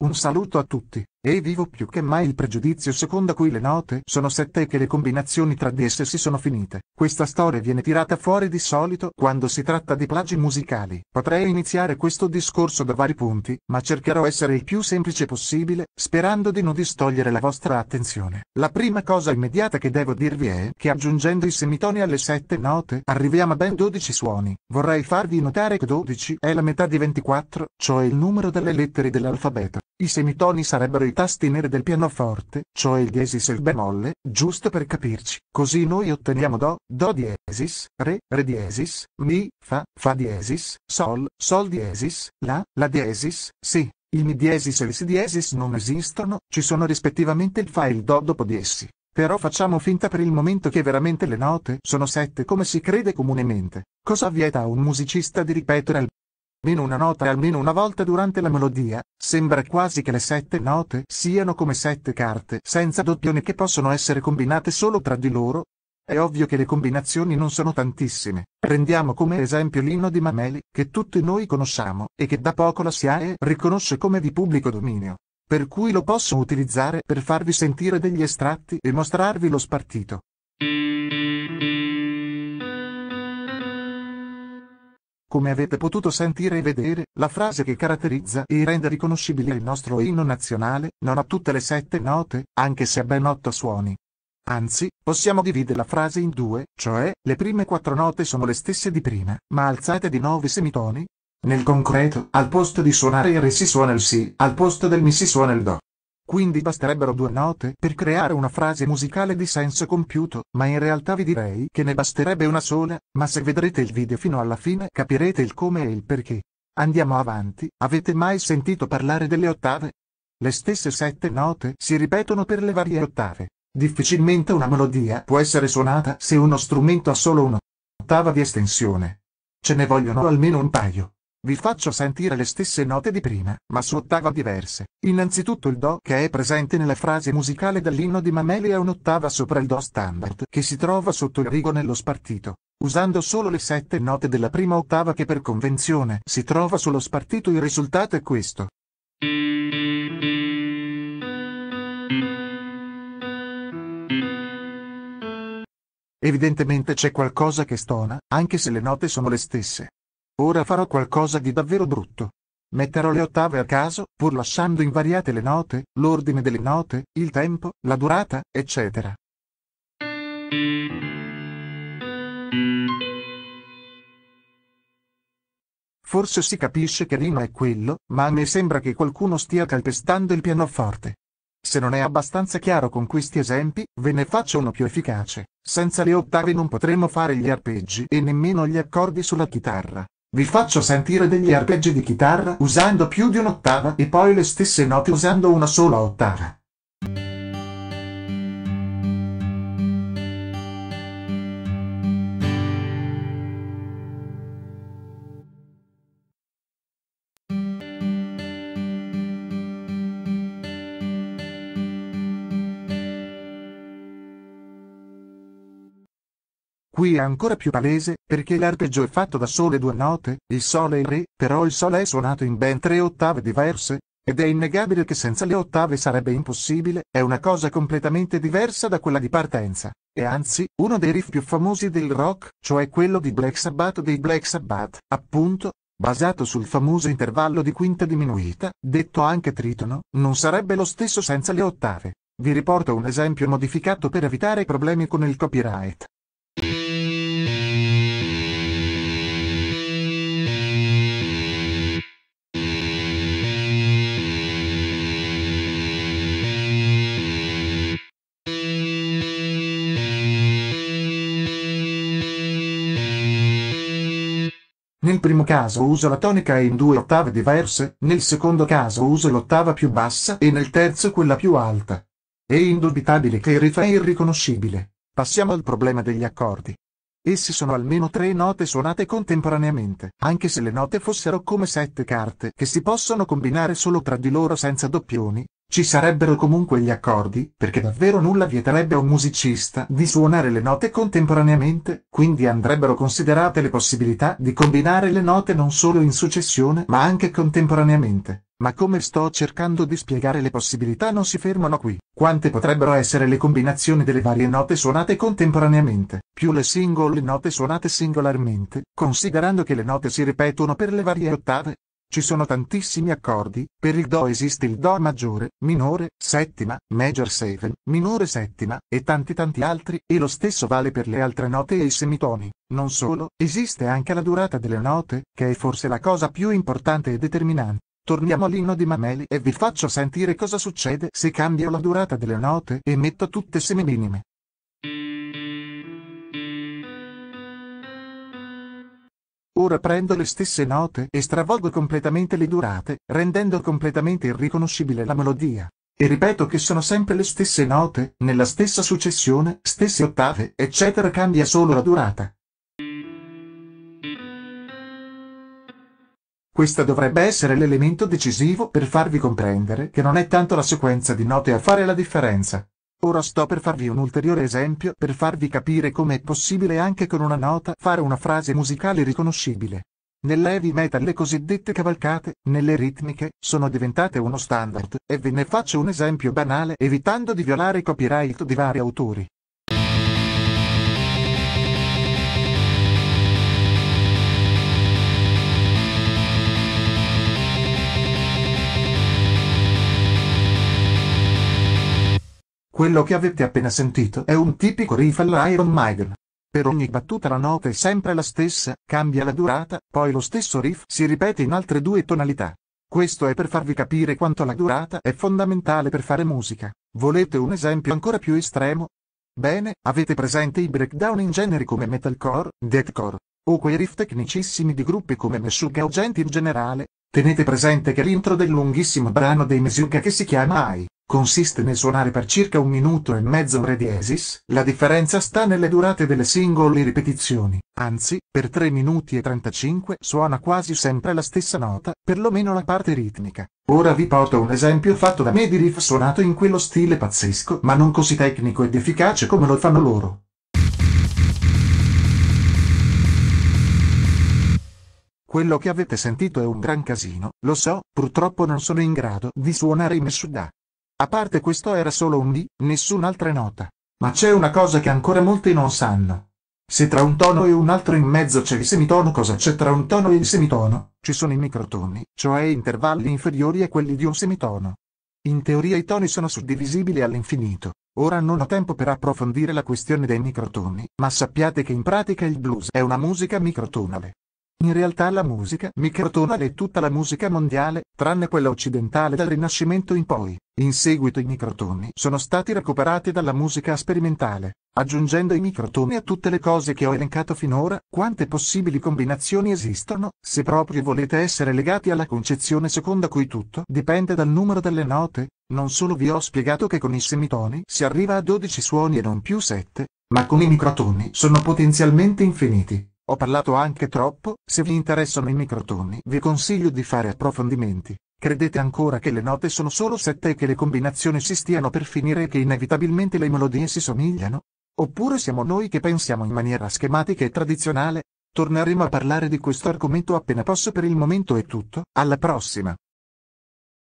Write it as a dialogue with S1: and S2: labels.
S1: Un saluto a tutti. E vivo più che mai il pregiudizio secondo cui le note sono sette e che le combinazioni tra di esse si sono finite. Questa storia viene tirata fuori di solito quando si tratta di plagi musicali. Potrei iniziare questo discorso da vari punti, ma cercherò essere il più semplice possibile, sperando di non distogliere la vostra attenzione. La prima cosa immediata che devo dirvi è che aggiungendo i semitoni alle sette note arriviamo a ben 12 suoni. Vorrei farvi notare che 12 è la metà di 24, cioè il numero delle lettere dell'alfabeto. I semitoni sarebbero i tasti neri del pianoforte, cioè il diesis e il bemolle, giusto per capirci. Così noi otteniamo Do, Do diesis, Re, Re diesis, Mi, Fa, Fa diesis, Sol, Sol diesis, La, La diesis, Si. Il Mi diesis e il Si diesis non esistono, ci sono rispettivamente il Fa e il Do dopo di essi. Però facciamo finta per il momento che veramente le note sono sette come si crede comunemente. Cosa vieta a un musicista di ripetere al almeno una nota e almeno una volta durante la melodia, sembra quasi che le sette note siano come sette carte senza doppione che possono essere combinate solo tra di loro. È ovvio che le combinazioni non sono tantissime. Prendiamo come esempio l'inno di Mameli, che tutti noi conosciamo, e che da poco la SIAE riconosce come di pubblico dominio per cui lo posso utilizzare per farvi sentire degli estratti e mostrarvi lo spartito. Come avete potuto sentire e vedere, la frase che caratterizza e rende riconoscibile il nostro inno nazionale non ha tutte le sette note, anche se ha ben otto suoni. Anzi, possiamo dividere la frase in due, cioè, le prime quattro note sono le stesse di prima, ma alzate di nove semitoni. Nel concreto, al posto di suonare il re si suona il si, al posto del mi si suona il do. Quindi basterebbero due note per creare una frase musicale di senso compiuto, ma in realtà vi direi che ne basterebbe una sola, ma se vedrete il video fino alla fine capirete il come e il perché. Andiamo avanti, avete mai sentito parlare delle ottave? Le stesse sette note si ripetono per le varie ottave. Difficilmente una melodia può essere suonata se uno strumento ha solo un'ottava di estensione. Ce ne vogliono almeno un paio. Vi faccio sentire le stesse note di prima, ma su ottava diverse. Innanzitutto il Do che è presente nella frase musicale dell'inno di Mameli è un'ottava sopra il Do standard che si trova sotto il rigo nello spartito. Usando solo le sette note della prima ottava che per convenzione si trova sullo spartito il risultato è questo. Evidentemente c'è qualcosa che stona, anche se le note sono le stesse. Ora farò qualcosa di davvero brutto. Metterò le ottave a caso, pur lasciando invariate le note, l'ordine delle note, il tempo, la durata, eccetera. Forse si capisce che Rino è quello, ma a me sembra che qualcuno stia calpestando il pianoforte. Se non è abbastanza chiaro con questi esempi, ve ne faccio uno più efficace. Senza le ottave non potremo fare gli arpeggi e nemmeno gli accordi sulla chitarra. Vi faccio sentire degli arpeggi di chitarra usando più di un'ottava e poi le stesse note usando una sola ottava. Qui è ancora più palese, perché l'arpeggio è fatto da sole due note, il Sole e il Re, però il Sole è suonato in ben tre ottave diverse, ed è innegabile che senza le ottave sarebbe impossibile, è una cosa completamente diversa da quella di partenza. E anzi, uno dei riff più famosi del rock, cioè quello di Black Sabbath dei Black Sabbath, appunto, basato sul famoso intervallo di quinta diminuita, detto anche tritono, non sarebbe lo stesso senza le ottave. Vi riporto un esempio modificato per evitare problemi con il copyright. Nel primo caso uso la tonica in due ottave diverse, nel secondo caso uso l'ottava più bassa e nel terzo quella più alta. È indubitabile che il riff è irriconoscibile. Passiamo al problema degli accordi. Essi sono almeno tre note suonate contemporaneamente, anche se le note fossero come sette carte che si possono combinare solo tra di loro senza doppioni, ci sarebbero comunque gli accordi, perché davvero nulla vieterebbe a un musicista di suonare le note contemporaneamente, quindi andrebbero considerate le possibilità di combinare le note non solo in successione ma anche contemporaneamente. Ma come sto cercando di spiegare le possibilità non si fermano qui. Quante potrebbero essere le combinazioni delle varie note suonate contemporaneamente, più le singole note suonate singolarmente, considerando che le note si ripetono per le varie ottave, ci sono tantissimi accordi, per il Do esiste il Do maggiore, minore, settima, major seven, minore settima, e tanti tanti altri, e lo stesso vale per le altre note e i semitoni. Non solo, esiste anche la durata delle note, che è forse la cosa più importante e determinante. Torniamo all'inno di Mameli e vi faccio sentire cosa succede se cambio la durata delle note e metto tutte semiminime. Ora prendo le stesse note e stravolgo completamente le durate, rendendo completamente irriconoscibile la melodia. E ripeto che sono sempre le stesse note, nella stessa successione, stesse ottave, eccetera, cambia solo la durata. Questo dovrebbe essere l'elemento decisivo per farvi comprendere che non è tanto la sequenza di note a fare la differenza, Ora sto per farvi un ulteriore esempio per farvi capire come è possibile anche con una nota fare una frase musicale riconoscibile. Nell'heavy metal le cosiddette cavalcate, nelle ritmiche, sono diventate uno standard, e ve ne faccio un esempio banale evitando di violare copyright di vari autori. Quello che avete appena sentito è un tipico riff all'Iron Maiden. Per ogni battuta la nota è sempre la stessa, cambia la durata, poi lo stesso riff si ripete in altre due tonalità. Questo è per farvi capire quanto la durata è fondamentale per fare musica. Volete un esempio ancora più estremo? Bene, avete presente i breakdown in generi come metalcore, deathcore, o quei riff tecnicissimi di gruppi come Meshuggah o Gent in generale? Tenete presente che l'intro del lunghissimo brano dei Meshuggah che si chiama I consiste nel suonare per circa un minuto e mezzo re diesis, la differenza sta nelle durate delle singole ripetizioni, anzi, per 3 minuti e 35 suona quasi sempre la stessa nota, perlomeno la parte ritmica. Ora vi porto un esempio fatto da me di riff suonato in quello stile pazzesco ma non così tecnico ed efficace come lo fanno loro. Quello che avete sentito è un gran casino, lo so, purtroppo non sono in grado di suonare i Meshuda. A parte questo era solo un di, nessun'altra nota. Ma c'è una cosa che ancora molti non sanno. Se tra un tono e un altro in mezzo c'è il semitono, cosa c'è tra un tono e il semitono? Ci sono i microtoni, cioè intervalli inferiori a quelli di un semitono. In teoria i toni sono suddivisibili all'infinito. Ora non ho tempo per approfondire la questione dei microtoni, ma sappiate che in pratica il blues è una musica microtonale. In realtà la musica microtonale è tutta la musica mondiale, tranne quella occidentale dal Rinascimento in poi. In seguito i microtoni sono stati recuperati dalla musica sperimentale, aggiungendo i microtoni a tutte le cose che ho elencato finora, quante possibili combinazioni esistono, se proprio volete essere legati alla concezione seconda cui tutto dipende dal numero delle note, non solo vi ho spiegato che con i semitoni si arriva a 12 suoni e non più 7, ma con i microtoni sono potenzialmente infiniti. Ho parlato anche troppo, se vi interessano i microtoni vi consiglio di fare approfondimenti. Credete ancora che le note sono solo sette e che le combinazioni si stiano per finire e che inevitabilmente le melodie si somigliano? Oppure siamo noi che pensiamo in maniera schematica e tradizionale? Torneremo a parlare di questo argomento appena posso per il momento è tutto, alla prossima!